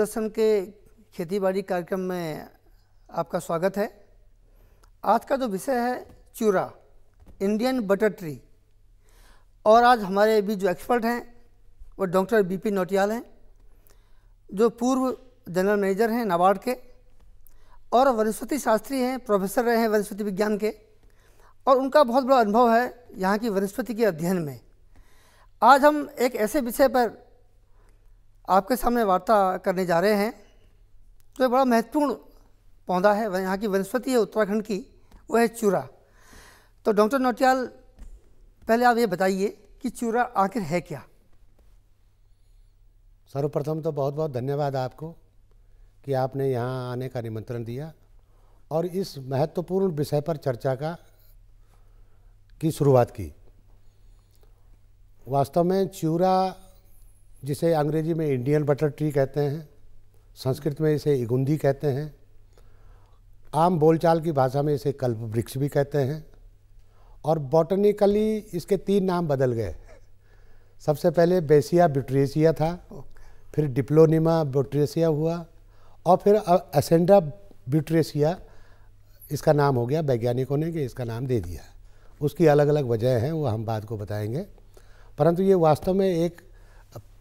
दूरदर्शन के खेतीबाड़ी कार्यक्रम में आपका स्वागत है आज का जो विषय है चूरा इंडियन बटर ट्री और आज हमारे भी जो एक्सपर्ट हैं वो डॉक्टर बीपी नोटियाल हैं जो पूर्व जनरल मैनेजर हैं नाबार्ड के और वनस्पति शास्त्री हैं प्रोफेसर रहे हैं वनस्पति विज्ञान के और उनका बहुत बड़ा अनुभव है यहाँ की वनस्पति के अध्ययन में आज हम एक ऐसे विषय पर आपके सामने वार्ता करने जा रहे हैं तो एक बड़ा महत्वपूर्ण पौधा है यहाँ की वनस्पति है उत्तराखंड की वो है चूरा तो डॉक्टर नौटियाल पहले आप ये बताइए कि चूरा आखिर है क्या सर्वप्रथम तो बहुत बहुत धन्यवाद आपको कि आपने यहाँ आने का निमंत्रण दिया और इस महत्वपूर्ण विषय पर चर्चा का की शुरुआत की वास्तव में चूरा जिसे अंग्रेजी में इंडियन बटर ट्री कहते हैं संस्कृत में इसे इगुंदी कहते हैं आम बोलचाल की भाषा में इसे कल्प वृक्ष भी कहते हैं और बॉटनिकली इसके तीन नाम बदल गए सबसे पहले बेसिया ब्यूट्रेसिया था फिर डिप्लोनिमा ब्यूट्रेसिया हुआ और फिर असेंडा ब्यूट्रेसिया इसका नाम हो गया वैज्ञानिकों ने कि इसका नाम दे दिया उसकी अलग अलग वजह हैं वो हम बाद को बताएंगे परंतु ये वास्तव में एक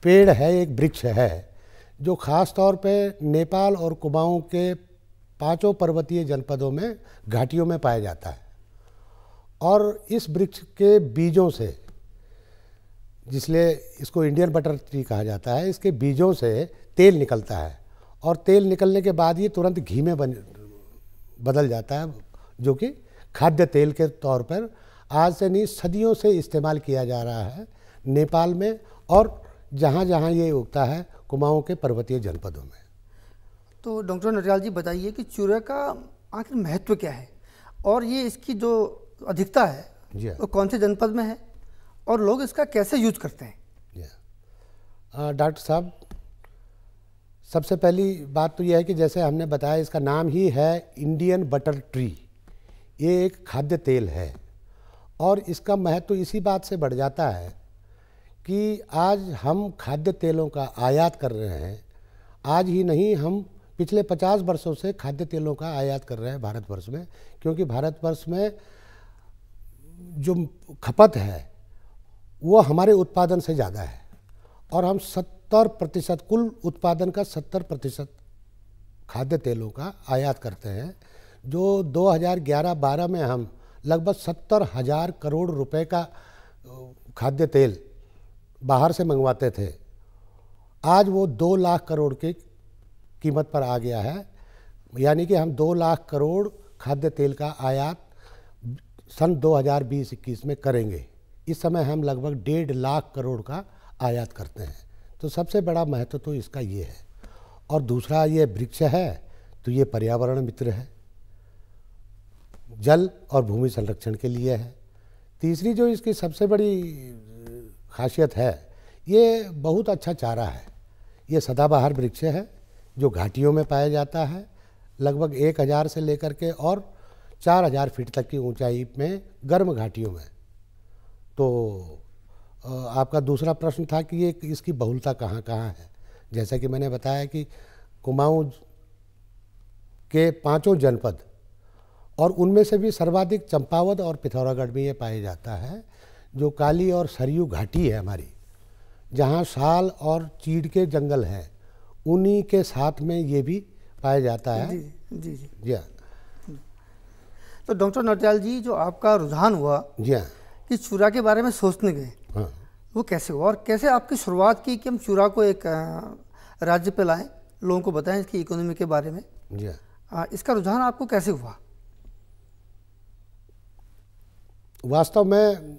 पेड़ है एक वृक्ष है जो ख़ास तौर पे नेपाल और कुमाऊँ के पांचों पर्वतीय जनपदों में घाटियों में पाया जाता है और इस वृक्ष के बीजों से जिसलिए इसको इंडियन बटर ट्री कहा जाता है इसके बीजों से तेल निकलता है और तेल निकलने के बाद ये तुरंत घी में बन बदल जाता है जो कि खाद्य तेल के तौर पर आज से नहीं सदियों से इस्तेमाल किया जा रहा है नेपाल में और जहाँ जहाँ ये उगता है कुमाऊँ के पर्वतीय जनपदों में तो डॉक्टर नटियाल जी बताइए कि चूरा का आखिर महत्व क्या है और ये इसकी जो अधिकता है जी हाँ। वो कौन से जनपद में है और लोग इसका कैसे यूज करते हैं हाँ। डॉक्टर साहब सबसे पहली बात तो यह है कि जैसे हमने बताया इसका नाम ही है इंडियन बटर ट्री ये एक खाद्य तेल है और इसका महत्व तो इसी बात से बढ़ जाता है कि आज हम खाद्य तेलों का आयात कर रहे हैं आज ही नहीं हम पिछले 50 वर्षों से खाद्य तेलों का आयात कर रहे हैं भारतवर्ष में क्योंकि भारतवर्ष में जो खपत है वो हमारे उत्पादन से ज़्यादा है और हम 70 प्रतिशत कुल उत्पादन का 70 प्रतिशत खाद्य तेलों का आयात करते हैं जो 2011-12 में हम लगभग सत्तर हज़ार करोड़ रुपए का खाद्य तेल बाहर से मंगवाते थे आज वो दो लाख करोड़ की कीमत पर आ गया है यानी कि हम दो लाख करोड़ खाद्य तेल का आयात सन 2020-21 में करेंगे इस समय हम लगभग डेढ़ लाख करोड़ का आयात करते हैं तो सबसे बड़ा महत्व तो इसका ये है और दूसरा ये वृक्ष है तो ये पर्यावरण मित्र है जल और भूमि संरक्षण के लिए है तीसरी जो इसकी सबसे बड़ी खासियत है ये बहुत अच्छा चारा है ये सदाबहार वृक्ष है जो घाटियों में पाया जाता है लगभग एक हज़ार से लेकर के और चार हज़ार फीट तक की ऊंचाई में गर्म घाटियों में तो आपका दूसरा प्रश्न था कि ये इसकी बहुलता कहाँ कहाँ है जैसा कि मैंने बताया कि कुमाऊँ के पांचों जनपद और उनमें से भी सर्वाधिक चंपावत और पिथौरागढ़ में ये पाया जाता है जो काली और सरयू घाटी है हमारी जहाँ साल और चीड़ के जंगल हैं उन्हीं के साथ में ये भी पाया जाता है जी जी जी हाँ। तो डॉक्टर नौटियाल जी जो आपका रुझान हुआ जी हाँ कि चूरा के बारे में सोचने गए हाँ वो कैसे हुआ और कैसे आपकी शुरुआत की कि हम चूरा को एक राज्य पे लाएं लोगों को बताएं इसकी इकोनॉमी के बारे में जी हाँ इसका रुझान आपको कैसे हुआ वास्तव में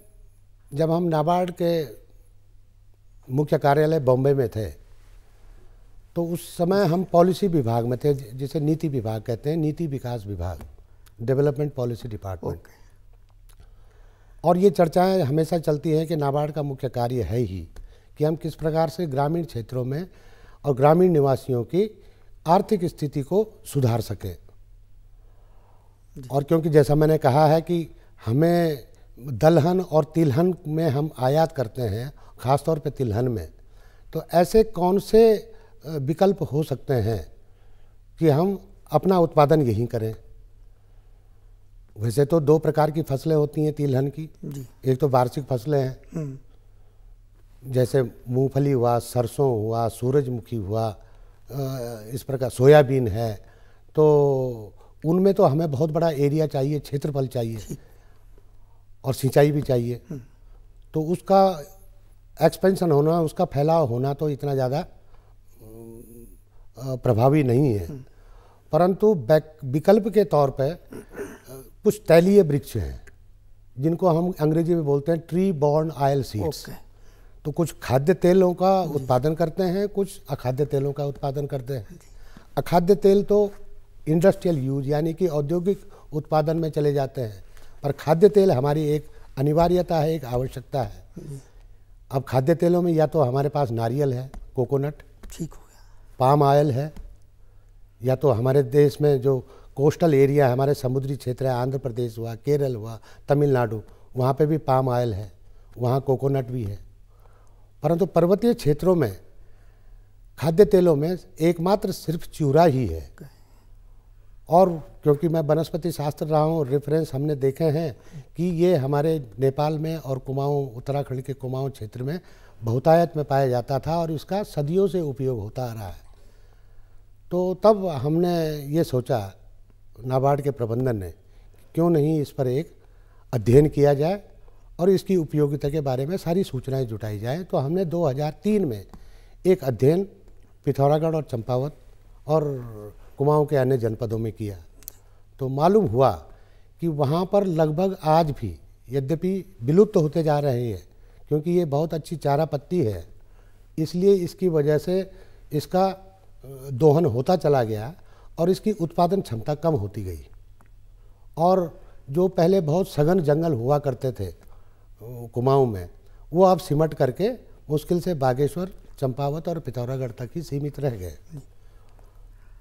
जब हम नाबार्ड के मुख्य कार्यालय बॉम्बे में थे तो उस समय हम पॉलिसी विभाग में थे जिसे नीति विभाग कहते हैं नीति विकास विभाग डेवलपमेंट पॉलिसी डिपार्टमेंट okay. और ये चर्चाएं हमेशा चलती हैं कि नाबार्ड का मुख्य कार्य है ही कि हम किस प्रकार से ग्रामीण क्षेत्रों में और ग्रामीण निवासियों की आर्थिक स्थिति को सुधार सकें और क्योंकि जैसा मैंने कहा है कि हमें दलहन और तिलहन में हम आयात करते हैं ख़ासतौर पे तिलहन में तो ऐसे कौन से विकल्प हो सकते हैं कि हम अपना उत्पादन यहीं करें वैसे तो दो प्रकार की फसलें होती हैं तिलहन की जी। एक तो वार्षिक फसलें हैं हम्म। जैसे मूंगफली हुआ सरसों हुआ सूरजमुखी हुआ इस प्रकार सोयाबीन है तो उनमें तो हमें बहुत बड़ा एरिया चाहिए क्षेत्रफल चाहिए और सिंचाई भी चाहिए हम्म। तो उसका एक्सपेंशन होना उसका फैलाव होना तो इतना ज़्यादा प्रभावी नहीं है हम्म। परंतु विकल्प के तौर पर कुछ तैलीय वृक्ष हैं जिनको हम अंग्रेजी में बोलते हैं ट्री बॉर्न आयल सीड्स तो कुछ खाद्य तेलों का उत्पादन करते हैं कुछ अखाद्य तेलों का उत्पादन करते हैं अखाद्य तेल तो इंडस्ट्रियल यूज यानी कि औद्योगिक उत्पादन में चले जाते हैं पर खाद्य तेल हमारी एक अनिवार्यता है एक आवश्यकता है अब खाद्य तेलों में या तो हमारे पास नारियल है कोकोनट ठीक हो गया पाम ऑयल है या तो हमारे देश में जो कोस्टल एरिया है हमारे समुद्री क्षेत्र है आंध्र प्रदेश हुआ केरल हुआ तमिलनाडु वहाँ पे भी पाम ऑयल है वहाँ कोकोनट भी है परंतु पर्वतीय क्षेत्रों में खाद्य तेलों में एकमात्र सिर्फ चूरा ही है और क्योंकि मैं वनस्पति शास्त्र रहा हूँ रेफरेंस हमने देखे हैं कि ये हमारे नेपाल में और कुमाऊँ उत्तराखंड के कुमाऊँ क्षेत्र में बहुतायत में पाया जाता था और इसका सदियों से उपयोग होता आ रहा है तो तब हमने ये सोचा नाबार्ड के प्रबंधन ने क्यों नहीं इस पर एक अध्ययन किया जाए और इसकी उपयोगिता के बारे में सारी सूचनाएं जुटाई जाए तो हमने 2003 में एक अध्ययन पिथौरागढ़ और चंपावत और कुमाऊं के अन्य जनपदों में किया तो मालूम हुआ कि वहाँ पर लगभग आज भी यद्यपि विलुप्त तो होते जा रहे हैं क्योंकि ये बहुत अच्छी चारा पत्ती है इसलिए इसकी वजह से इसका दोहन होता चला गया और इसकी उत्पादन क्षमता कम होती गई और जो पहले बहुत सघन जंगल हुआ करते थे कुमाऊँ में वो अब सिमट करके मुश्किल से बागेश्वर चंपावत और पिथौरागढ़ तक ही सीमित रह गए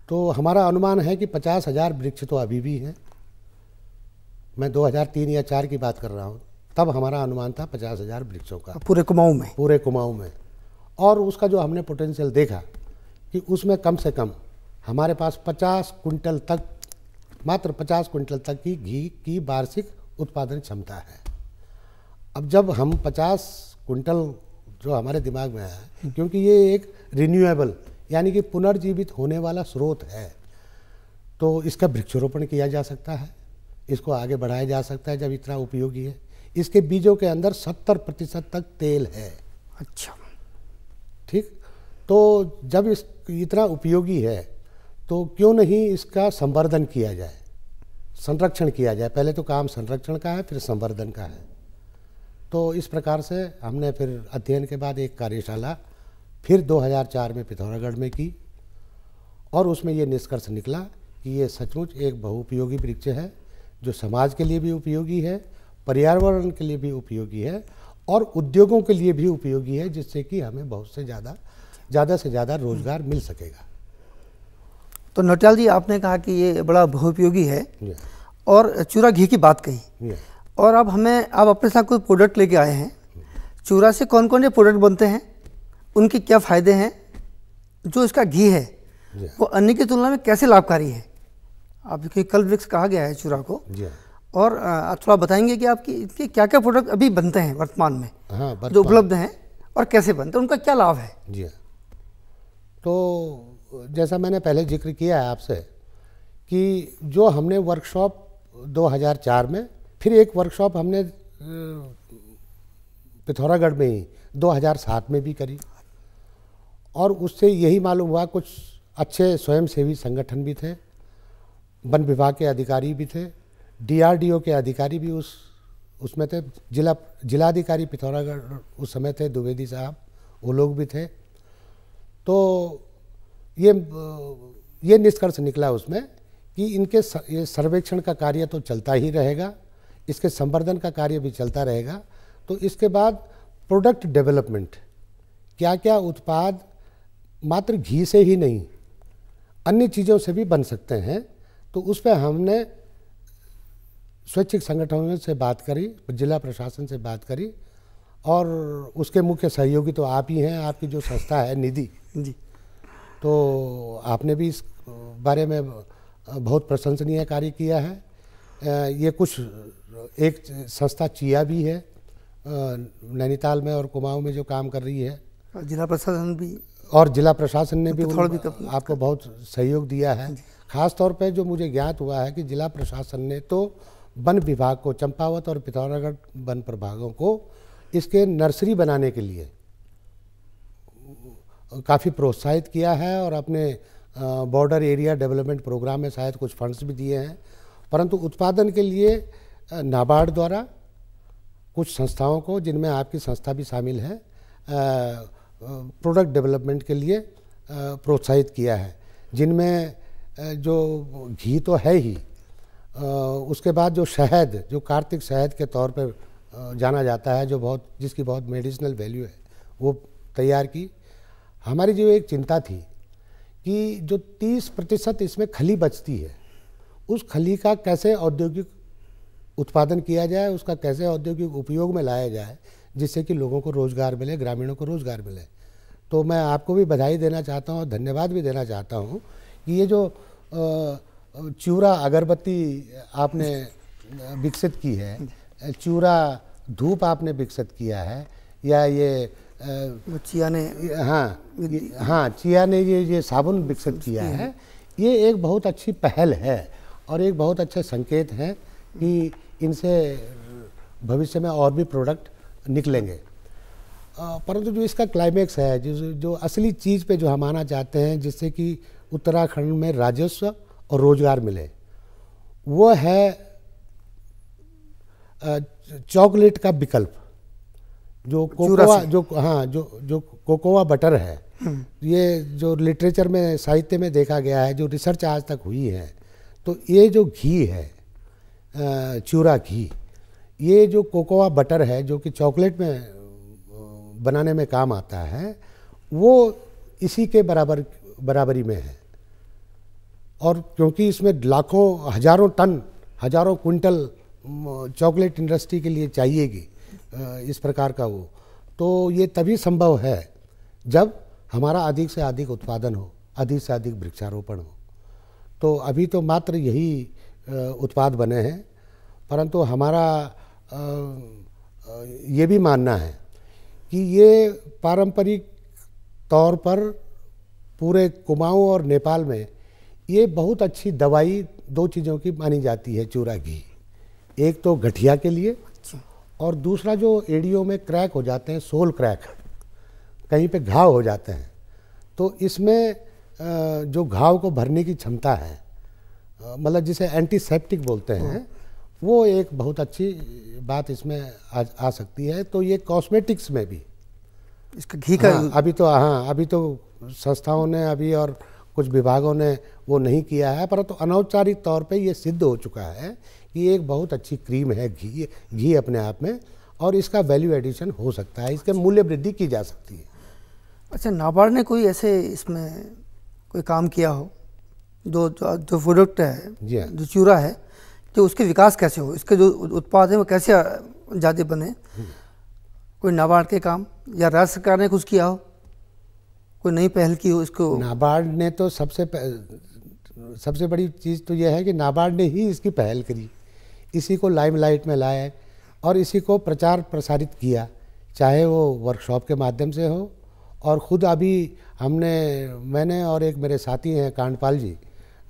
तो हमारा अनुमान है कि पचास हज़ार वृक्ष तो अभी भी हैं मैं 2003 या चार की बात कर रहा हूँ तब हमारा अनुमान था पचास हज़ार वृक्षों का पूरे कुमाऊँ में पूरे कुमाऊँ में और उसका जो हमने पोटेंशियल देखा कि उसमें कम से कम हमारे पास पचास कुंटल तक मात्र पचास कुंटल तक की घी की वार्षिक उत्पादन क्षमता है अब जब हम पचास कुंटल जो हमारे दिमाग में आया क्योंकि ये एक रिन्यूएबल यानी कि पुनर्जीवित होने वाला स्रोत है तो इसका वृक्षारोपण किया जा सकता है इसको आगे बढ़ाया जा सकता है जब इतना उपयोगी है इसके बीजों के अंदर सत्तर प्रतिशत तक तेल है अच्छा ठीक तो जब इस इतना उपयोगी है तो क्यों नहीं इसका संवर्धन किया जाए संरक्षण किया जाए पहले तो काम संरक्षण का है फिर संवर्धन का है तो इस प्रकार से हमने फिर अध्ययन के बाद एक कार्यशाला फिर 2004 में पिथौरागढ़ में की और उसमें ये निष्कर्ष निकला कि ये सचमुच एक बहुउपयोगी वृक्ष है जो समाज के लिए भी उपयोगी है पर्यावरण के लिए भी उपयोगी है और उद्योगों के लिए भी उपयोगी है जिससे कि हमें बहुत से ज़्यादा ज़्यादा से ज़्यादा रोजगार मिल सकेगा तो नटाल जी आपने कहा कि ये बड़ा बहुपयोगी है और चूरा घी की बात कही और अब हमें आप अपने साथ कोई प्रोडक्ट लेके आए हैं hmm. चूरा से कौन कौन से प्रोडक्ट बनते हैं उनके क्या फ़ायदे हैं जो इसका घी है वो अन्य की तुलना में कैसे लाभकारी है आप क्योंकि कल वृक्ष कहा गया है चूरा को और आप थोड़ा बताएंगे कि आपकी इसके क्या क्या प्रोडक्ट अभी बनते हैं वर्तमान में हाँ, जो उपलब्ध हैं और कैसे बनते हैं उनका क्या लाभ है जी तो जैसा मैंने पहले जिक्र किया है आपसे कि जो हमने वर्कशॉप 2004 में फिर एक वर्कशॉप हमने पिथौरागढ़ में ही 2007 में भी करी और उससे यही मालूम हुआ कुछ अच्छे स्वयंसेवी संगठन भी थे वन विभाग के अधिकारी भी थे डीआरडीओ के अधिकारी भी उस उसमें थे जिला जिलाधिकारी पिथौरागढ़ उस समय थे द्विवेदी साहब वो लोग भी थे तो ये ये निष्कर्ष निकला उसमें कि इनके ये सर्वेक्षण का कार्य तो चलता ही रहेगा इसके संवर्धन का कार्य भी चलता रहेगा तो इसके बाद प्रोडक्ट डेवलपमेंट क्या क्या उत्पाद मात्र घी से ही नहीं अन्य चीज़ों से भी बन सकते हैं तो उस पर हमने स्वैच्छिक संगठनों से बात करी जिला प्रशासन से बात करी और उसके मुख्य सहयोगी तो आप ही हैं आपकी जो संस्था है निधि जी तो आपने भी इस बारे में बहुत प्रशंसनीय कार्य किया है ये कुछ एक संस्था चिया भी है नैनीताल में और कुमाऊं में जो काम कर रही है जिला प्रशासन भी और जिला प्रशासन ने तो भी, तो भी तो- आपको बहुत सहयोग दिया है खास तौर पे जो मुझे ज्ञात हुआ है कि जिला प्रशासन ने तो वन विभाग को चंपावत और पिथौरागढ़ वन प्रभागों को इसके नर्सरी बनाने के लिए काफ़ी प्रोत्साहित किया है और अपने बॉर्डर एरिया डेवलपमेंट प्रोग्राम में शायद कुछ फंड्स भी दिए हैं परंतु उत्पादन के लिए नाबार्ड द्वारा कुछ संस्थाओं को जिनमें आपकी संस्था भी शामिल है प्रोडक्ट डेवलपमेंट के लिए प्रोत्साहित किया है जिनमें जो घी तो है ही उसके बाद जो शहद जो कार्तिक शहद के तौर पर जाना जाता है जो बहुत जिसकी बहुत मेडिसिनल वैल्यू है वो तैयार की हमारी जो एक चिंता थी कि जो 30 प्रतिशत इसमें खली बचती है उस खली का कैसे औद्योगिक उत्पादन किया जाए उसका कैसे औद्योगिक उपयोग में लाया जाए जिससे कि लोगों को रोज़गार मिले ग्रामीणों को रोज़गार मिले तो मैं आपको भी बधाई देना चाहता हूँ और धन्यवाद भी देना चाहता हूँ कि ये जो चूरा अगरबत्ती आपने विकसित की है चूरा धूप आपने विकसित किया है या ये चिया ने हाँ हाँ चिया ने ये ये साबुन विकसित किया है ये एक बहुत अच्छी पहल है और एक बहुत अच्छे संकेत हैं कि इनसे भविष्य में और भी प्रोडक्ट निकलेंगे परंतु जो इसका क्लाइमेक्स है जो जो असली चीज़ पे जो हम आना चाहते हैं जिससे कि उत्तराखंड में राजस्व और रोजगार मिले वो है चॉकलेट का विकल्प जो कोकोवा जो हाँ जो जो कोकोवा बटर है हम्म। ये जो लिटरेचर में साहित्य में देखा गया है जो रिसर्च आज तक हुई है तो ये जो घी है चूरा घी ये जो कोकोआ बटर है जो कि चॉकलेट में बनाने में काम आता है वो इसी के बराबर बराबरी में है और क्योंकि इसमें लाखों हजारों टन हजारों क्विंटल चॉकलेट इंडस्ट्री के लिए चाहिएगी इस प्रकार का वो तो ये तभी संभव है जब हमारा अधिक से अधिक उत्पादन हो अधिक से अधिक वृक्षारोपण हो तो अभी तो मात्र यही उत्पाद बने हैं परंतु हमारा ये भी मानना है कि ये पारंपरिक तौर पर पूरे कुमाऊँ और नेपाल में ये बहुत अच्छी दवाई दो चीज़ों की मानी जाती है चूरा घी एक तो गठिया के लिए अच्छा। और दूसरा जो एडियो में क्रैक हो जाते हैं सोल क्रैक कहीं पे घाव हो जाते हैं तो इसमें जो घाव को भरने की क्षमता है मतलब जिसे एंटीसेप्टिक बोलते हैं हाँ। वो एक बहुत अच्छी बात इसमें आ, आ सकती है तो ये कॉस्मेटिक्स में भी इसका घी का हाँ, अभी तो हाँ अभी तो संस्थाओं ने अभी और कुछ विभागों ने वो नहीं किया है परंतु तो अनौपचारिक तौर पे ये सिद्ध हो चुका है कि एक बहुत अच्छी क्रीम है घी घी अपने आप में और इसका वैल्यू एडिशन हो सकता है इसके मूल्य वृद्धि की जा सकती है अच्छा नाबार्ड ने कोई ऐसे इसमें कोई काम किया हो जो जो, जो प्रोडक्ट है हाँ। जो चूरा है कि तो उसके विकास कैसे हो इसके जो उत्पाद हैं वो कैसे ज़्यादा बने कोई नाबार्ड के काम या राज्य सरकार ने कुछ किया हो कोई नई पहल की हो इसको नाबार्ड ने तो सबसे सबसे बड़ी चीज़ तो यह है कि नाबार्ड ने ही इसकी पहल करी इसी को लाइमलाइट में लाया और इसी को प्रचार प्रसारित किया चाहे वो वर्कशॉप के माध्यम से हो और ख़ुद अभी हमने मैंने और एक मेरे साथी हैं कांडपाल जी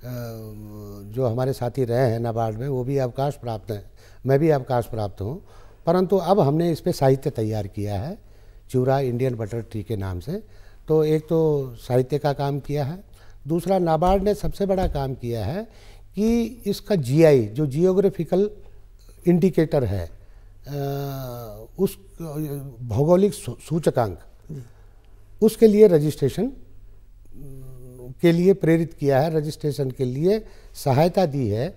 जो हमारे साथी रहे हैं नाबार्ड में वो भी अवकाश प्राप्त हैं मैं भी अवकाश प्राप्त हूँ परंतु अब हमने इस पर साहित्य तैयार किया है चूरा इंडियन बटर ट्री के नाम से तो एक तो साहित्य का काम किया है दूसरा नाबार्ड ने सबसे बड़ा काम किया है कि इसका जीआई जो जियोग्राफिकल इंडिकेटर है उस भौगोलिक सूचकांक उसके लिए रजिस्ट्रेशन के लिए प्रेरित किया है रजिस्ट्रेशन के लिए सहायता दी है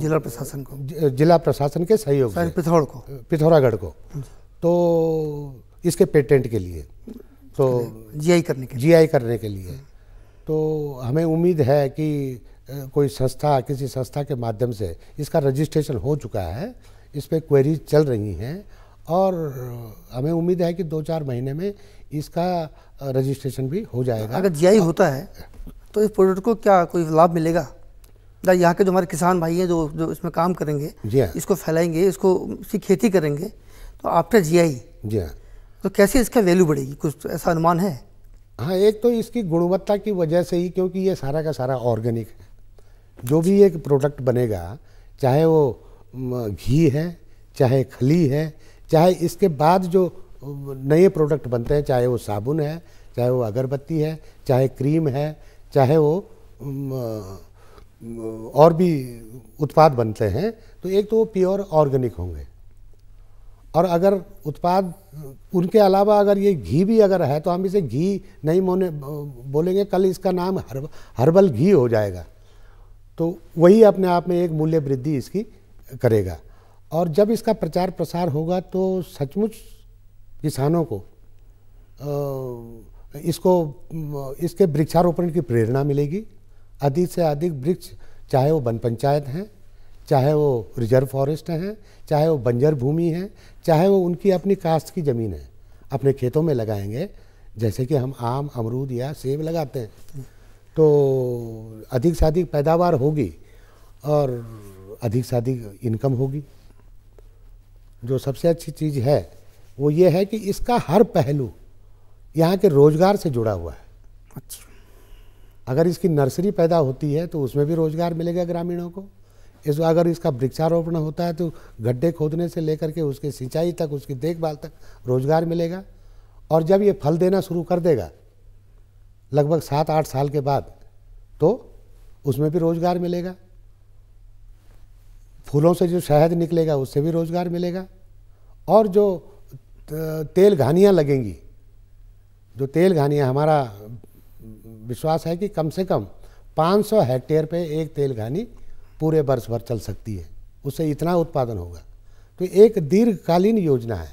जिला प्रशासन को जिला प्रशासन के सहयोग पिथौर को पिथौरागढ़ को हाँ तो इसके पेटेंट के लिए तो जीआई करने के जीआई करने के लिए तो हमें उम्मीद है कि कोई संस्था किसी संस्था के माध्यम से इसका रजिस्ट्रेशन हो चुका है इस पर क्वेरीज चल रही हैं और हमें उम्मीद है कि दो चार महीने में इसका रजिस्ट्रेशन भी हो जाएगा अगर जीआई होता है तो इस प्रोडक्ट को क्या कोई लाभ मिलेगा यहाँ के जो हमारे किसान भाई हैं जो जो इसमें काम करेंगे जी हाँ इसको फैलाएंगे इसको इसकी खेती करेंगे तो आफ्टर आई जी हाँ तो कैसे इसका वैल्यू बढ़ेगी कुछ तो ऐसा अनुमान है हाँ एक तो इसकी गुणवत्ता की वजह से ही क्योंकि ये सारा का सारा ऑर्गेनिक है जो भी एक प्रोडक्ट बनेगा चाहे वो घी है चाहे खली है चाहे इसके बाद जो नए प्रोडक्ट बनते हैं चाहे वो साबुन है चाहे वो अगरबत्ती है चाहे क्रीम है चाहे वो और भी उत्पाद बनते हैं तो एक तो वो प्योर ऑर्गेनिक होंगे और अगर उत्पाद उनके अलावा अगर ये घी भी अगर है तो हम इसे घी नहीं मोने बोलेंगे कल इसका नाम हर्ब, हर्बल घी हो जाएगा तो वही अपने आप में एक मूल्य वृद्धि इसकी करेगा और जब इसका प्रचार प्रसार होगा तो सचमुच किसानों को इसको इसके वृक्षारोपण की प्रेरणा मिलेगी अधिक से अधिक वृक्ष चाहे वो वन पंचायत हैं चाहे वो रिजर्व फॉरेस्ट हैं चाहे वो बंजर भूमि है चाहे वो उनकी अपनी कास्ट की ज़मीन है अपने खेतों में लगाएंगे जैसे कि हम आम अमरूद या सेब लगाते हैं तो अधिक से अधिक पैदावार होगी और अधिक से अधिक इनकम होगी जो सबसे अच्छी चीज़ है वो ये है कि इसका हर पहलू यहाँ के रोज़गार से जुड़ा हुआ है अच्छा अगर इसकी नर्सरी पैदा होती है तो उसमें भी रोज़गार मिलेगा ग्रामीणों को इस अगर इसका वृक्षारोपण होता है तो गड्ढे खोदने से लेकर के उसके सिंचाई तक उसकी देखभाल तक रोज़गार मिलेगा और जब ये फल देना शुरू कर देगा लगभग सात आठ साल के बाद तो उसमें भी रोज़गार मिलेगा फूलों से जो शहद निकलेगा उससे भी रोज़गार मिलेगा और जो तो तेल घानियाँ लगेंगी जो तेल घानियाँ हमारा विश्वास है कि कम से कम 500 हेक्टेयर पे एक तेल घानी पूरे वर्ष भर चल सकती है उससे इतना उत्पादन होगा तो एक दीर्घकालीन योजना है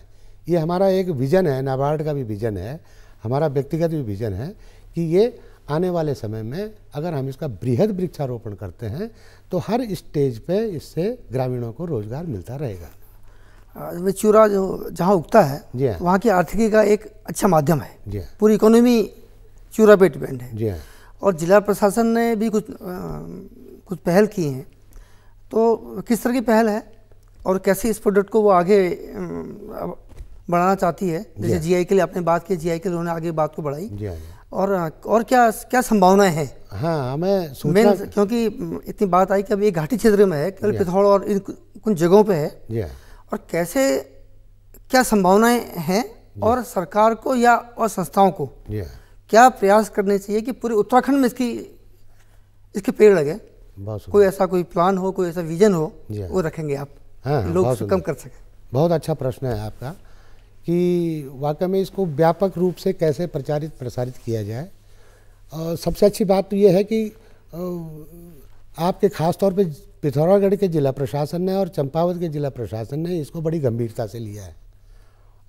ये हमारा एक विजन है नाबार्ड का भी विजन है हमारा व्यक्तिगत भी विजन है कि ये आने वाले समय में अगर हम इसका बृहद वृक्षारोपण करते हैं तो हर स्टेज पे इससे ग्रामीणों को रोजगार मिलता रहेगा वे चूरा जो जहाँ उगता है हाँ। वहाँ की आर्थिकी का एक अच्छा माध्यम है हाँ। पूरी इकोनॉमी चूरा पे डिपेंड है हाँ। और जिला प्रशासन ने भी कुछ आ, कुछ पहल की हैं तो किस तरह की पहल है और कैसे इस प्रोडक्ट को वो आगे बढ़ाना चाहती है जैसे जीआई के लिए आपने बात की जीआई के लिए उन्होंने आगे बात को बढ़ाई और और क्या क्या संभावनाएं हैं हाँ हमें मेन क्योंकि इतनी बात आई कि अब ये घाटी क्षेत्र में है कल पिथौड़ और इन कुछ जगहों पे है और कैसे क्या संभावनाएं हैं और सरकार को या और संस्थाओं को क्या प्रयास करने चाहिए कि पूरे उत्तराखंड में इसकी इसके पेड़ लगे कोई ऐसा कोई प्लान हो कोई ऐसा विजन हो हाँ। वो रखेंगे आप हाँ, हाँ लोग कम कर सकें बहुत अच्छा प्रश्न है आपका कि वाकई में इसको व्यापक रूप से कैसे प्रचारित प्रसारित किया जाए और सबसे अच्छी बात तो ये है कि आपके ख़ास तौर पे पिथौरागढ़ के ज़िला प्रशासन ने और चंपावत के ज़िला प्रशासन ने इसको बड़ी गंभीरता से लिया है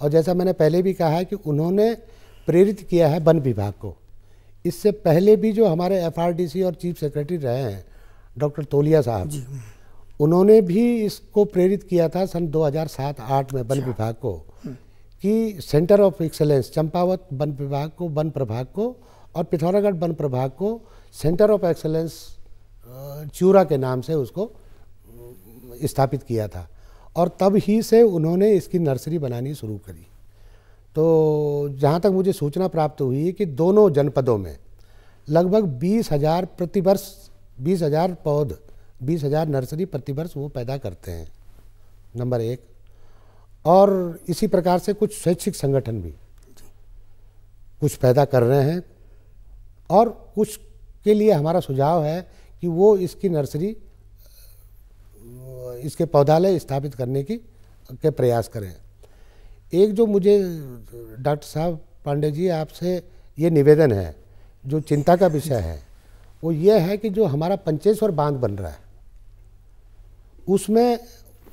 और जैसा मैंने पहले भी कहा है कि उन्होंने प्रेरित किया है वन विभाग को इससे पहले भी जो हमारे एफआरडीसी और चीफ सेक्रेटरी रहे हैं डॉक्टर तोलिया साहब उन्होंने भी इसको प्रेरित किया था सन 2007-8 में वन अच्छा। विभाग को हम्म। कि सेंटर ऑफ एक्सेलेंस चंपावत वन विभाग को वन प्रभाग को और पिथौरागढ़ वन प्रभाग को सेंटर ऑफ एक्सेलेंस चूरा के नाम से उसको स्थापित किया था और तब ही से उन्होंने इसकी नर्सरी बनानी शुरू करी तो जहाँ तक मुझे सूचना प्राप्त हुई कि दोनों जनपदों में लगभग बीस हज़ार प्रतिवर्ष बीस हज़ार पौध बीस हज़ार नर्सरी प्रतिवर्ष वो पैदा करते हैं नंबर एक और इसी प्रकार से कुछ स्वैच्छिक संगठन भी कुछ पैदा कर रहे हैं और कुछ के लिए हमारा सुझाव है कि वो इसकी नर्सरी इसके पौधालय स्थापित करने की के प्रयास करें एक जो मुझे डॉक्टर साहब पांडे जी आपसे ये निवेदन है जो चिंता का विषय है वो ये है कि जो हमारा पंचेश्वर बांध बन रहा है उसमें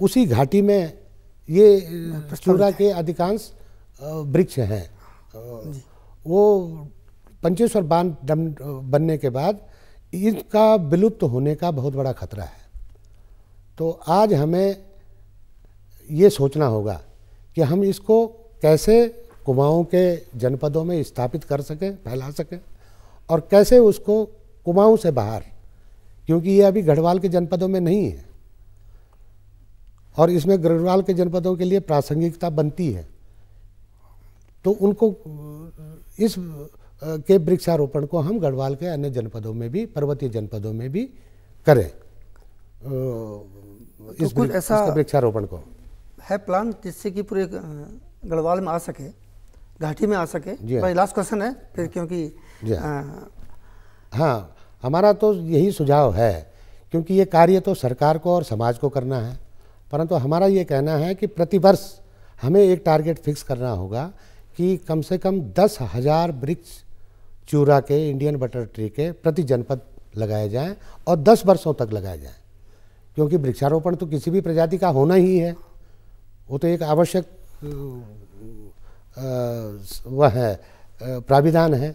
उसी घाटी में ये चूड़ा के अधिकांश वृक्ष हैं वो पंचेश्वर बांध बनने के बाद इसका विलुप्त होने का बहुत बड़ा खतरा है तो आज हमें ये सोचना होगा कि हम इसको कैसे कुमाऊँ के जनपदों में स्थापित कर सकें फैला सकें और कैसे उसको कुमाऊँ से बाहर क्योंकि ये अभी गढ़वाल के जनपदों में नहीं है और इसमें गढ़वाल के जनपदों के लिए प्रासंगिकता बनती है तो उनको इस के वृक्षारोपण को हम गढ़वाल के अन्य जनपदों में भी पर्वतीय जनपदों में भी करें तो इस तो ऐसा वृक्षारोपण को है प्लान जिससे कि पूरे गढ़वाल में आ सके घाटी में आ सके पर लास्ट क्वेश्चन है फिर हाँ। क्योंकि हाँ।, हाँ हमारा तो यही सुझाव है क्योंकि ये कार्य तो सरकार को और समाज को करना है परंतु हमारा ये कहना है कि प्रतिवर्ष हमें एक टारगेट फिक्स करना होगा कि कम से कम दस हज़ार वृक्ष चूरा के इंडियन बटर ट्री के प्रति जनपद लगाए जाएं और 10 वर्षों तक लगाए जाएं क्योंकि वृक्षारोपण तो किसी भी प्रजाति का होना ही है वो तो एक आवश्यक वह है प्राविधान है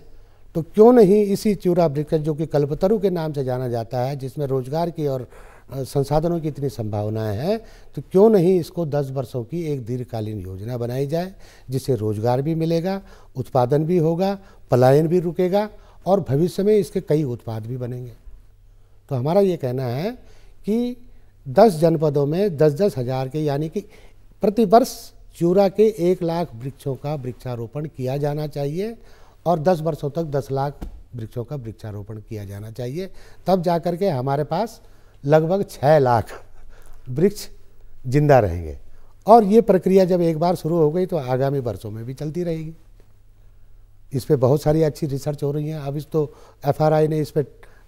तो क्यों नहीं इसी चूरा वृक्ष जो कि कल्पतरु के नाम से जाना जाता है जिसमें रोजगार की और संसाधनों की इतनी संभावनाएं हैं तो क्यों नहीं इसको 10 वर्षों की एक दीर्घकालीन योजना बनाई जाए जिससे रोजगार भी मिलेगा उत्पादन भी होगा पलायन भी रुकेगा और भविष्य में इसके कई उत्पाद भी बनेंगे तो हमारा ये कहना है कि 10 जनपदों में दस दस हज़ार के यानी कि प्रतिवर्ष चूरा के एक लाख वृक्षों का वृक्षारोपण किया जाना चाहिए और दस वर्षों तक दस लाख वृक्षों का वृक्षारोपण किया जाना चाहिए तब जा के हमारे पास लगभग छः लाख वृक्ष जिंदा रहेंगे और ये प्रक्रिया जब एक बार शुरू हो गई तो आगामी वर्षों में भी चलती रहेगी इस पर बहुत सारी अच्छी रिसर्च हो रही है अब इस तो एफ ने इस पर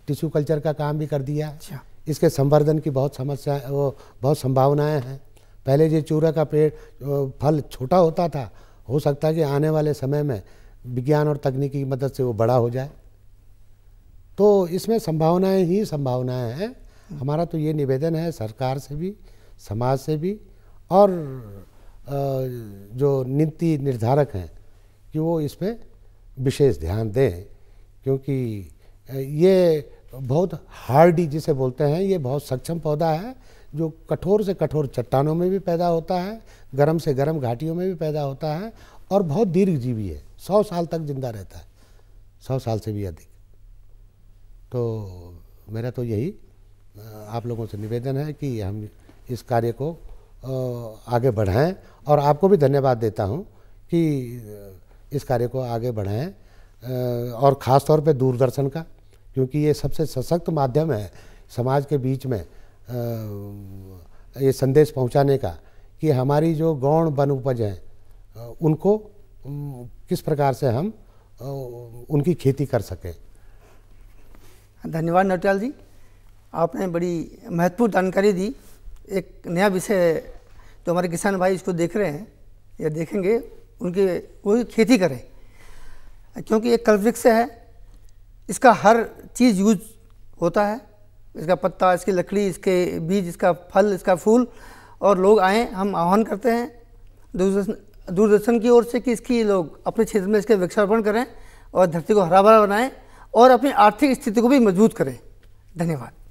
टिश्यू कल्चर का काम भी कर दिया है अच्छा। इसके संवर्धन की बहुत समस्या वो बहुत संभावनाएं हैं पहले जो चूरा का पेड़ फल छोटा होता था हो सकता है कि आने वाले समय में विज्ञान और तकनीकी की मदद से वो बड़ा हो जाए तो इसमें संभावनाएं ही संभावनाएं हैं हमारा तो ये निवेदन है सरकार से भी समाज से भी और जो नीति निर्धारक हैं कि वो इस पर विशेष ध्यान दें क्योंकि ये बहुत हार्डी जिसे बोलते हैं ये बहुत सक्षम पौधा है जो कठोर से कठोर चट्टानों में भी पैदा होता है गर्म से गर्म घाटियों में भी पैदा होता है और बहुत दीर्घजीवी है सौ साल तक जिंदा रहता है सौ साल से भी अधिक तो मेरा तो यही आप लोगों से निवेदन है कि हम इस कार्य को आगे बढ़ाएं और आपको भी धन्यवाद देता हूं कि इस कार्य को आगे बढ़ाएं और ख़ास तौर पे दूरदर्शन का क्योंकि ये सबसे सशक्त माध्यम है समाज के बीच में ये संदेश पहुंचाने का कि हमारी जो गौण वन उपज हैं उनको किस प्रकार से हम उनकी खेती कर सकें धन्यवाद नटियाल जी आपने बड़ी महत्वपूर्ण जानकारी दी एक नया विषय है जो हमारे किसान भाई इसको देख रहे हैं या देखेंगे उनके वो खेती करें क्योंकि एक कल वृक्ष है इसका हर चीज़ यूज होता है इसका पत्ता इसकी लकड़ी इसके बीज इसका फल इसका फूल और लोग आए हम आह्वान करते हैं दूरदर्शन दूरदर्शन की ओर से कि इसकी लोग अपने क्षेत्र में इसके वृक्षारोपण करें और धरती को हरा भरा बनाएं और अपनी आर्थिक स्थिति को भी मजबूत करें धन्यवाद